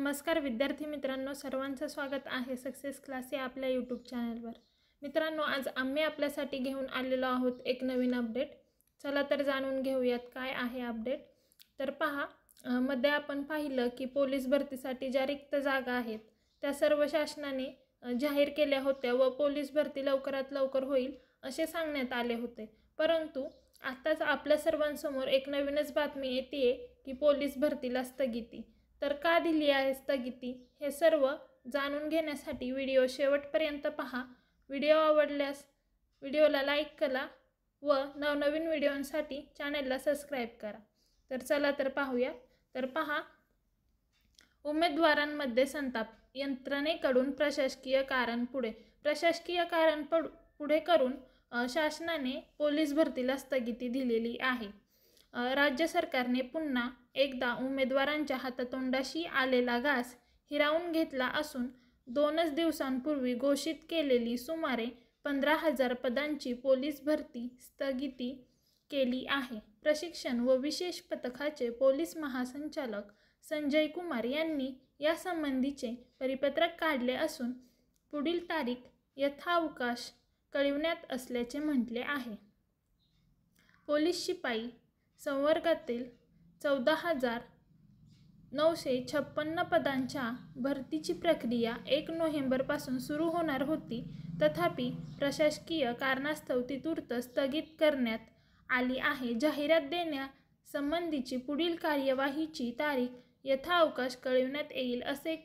नमस्कार विद्यार्थी मित्रांनो सर्वांचं स्वागत आहे सक्सेस क्लास या आपल्या यूट्यूब चॅनलवर मित्रांनो आज आम्ही आपल्यासाठी घेऊन आलेलो आहोत एक नवीन अपडेट चला तर जाणून घेऊयात काय आहे अपडेट तर पहा मध्ये आपण पाहिलं की पोलीस भरतीसाठी ज्या रिक्त जागा आहेत त्या सर्व शासनाने जाहीर केल्या होत्या व पोलीस भरती लवकरात लवकर होईल असे सांगण्यात आले होते परंतु आत्ताच आपल्या सर्वांसमोर एक नवीनच बातमी येते की पोलीस भरतीला स्थगिती तर का दिली आहे स्थगिती हे सर्व जाणून घेण्यासाठी व्हिडिओ शेवटपर्यंत पहा व्हिडिओ आवडल्यास व्हिडिओला लाईक करा व नवनवीन व्हिडिओंसाठी चॅनेलला सबस्क्राईब करा तर चला तर पाहूया तर पहा उमेदवारांमध्ये संताप यंत्रणेकडून प्रशासकीय कारण पुढे प्रशासकीय कारण पड पुढे करून शासनाने पोलीस भरतीला स्थगिती दिलेली आहे राज्य सरकारने पुन्हा एकदा उमेदवारांच्या हातातोंडाशी आलेला घास हिरावून घेतला असून दोनच दिवसांपूर्वी घोषित केलेली सुमारे पंधरा हजार पदांची पोलीस भरती स्थगिती केली आहे प्रशिक्षण व विशेष पथकाचे पोलीस महासंचालक संजय कुमार यांनी यासंबंधीचे परिपत्रक काढले असून पुढील तारीख यथावकाश कळविण्यात असल्याचे म्हटले आहे पोलीस शिपाई संवर्गातील चौदा हजार नऊशे छप्पन्न पदांच्या भरतीची प्रक्रिया एक नोव्हेंबरपासून सुरू होणार होती तथापि प्रशासकीय कारणास्तव ती तूर्त स्थगित करण्यात आली आहे जाहिरात देण्यासंबंधीची पुढील कार्यवाहीची तारीख यथावकाश कळविण्यात येईल असे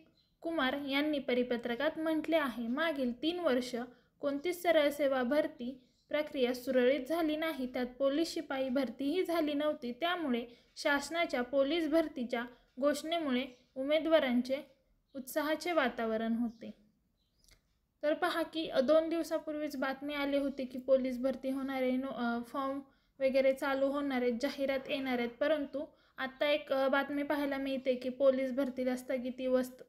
कुमार यांनी परिपत्रकात म्हटले आहे मागील तीन वर्ष कोणतीच सेवा भरती प्रक्रिया सुरळीत झाली नाही त्यात पोलीस शिपाई भरतीही झाली नव्हती त्यामुळे शासनाच्या पोलीस भरतीच्या घोषणेमुळे उमेदवारांचे उत्साहाचे वातावरण होते तर पहा की दोन दिवसापूर्वीच बातमी आली होती की पोलीस भरती होणारे नो फॉर्म वगैरे चालू होणार आहेत जाहिरात येणार आहेत परंतु आत्ता एक बातमी पाहायला मिळते की पोलीस भरतीला स्थगिती वस्त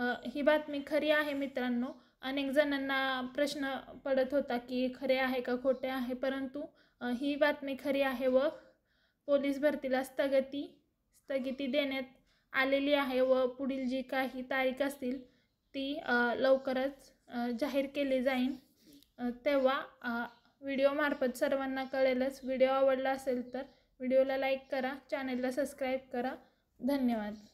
ही बातमी खरी आहे मित्रांनो अनेक जणांना प्रश्न पडत होता की खरे आहे का खोटे आहे परंतु ही बातमी खरी आहे व पोलीस भरतीला स्थगिती स्थगिती देण्यात आलेली आहे व पुढील जी काही तारीख असतील ती लवकरच जाहीर केली जाईल तेव्हा व्हिडिओमार्फत सर्वांना कळेलच व्हिडिओ आवडला असेल तर व्हिडिओला लाईक करा चॅनेलला सबस्क्राईब करा धन्यवाद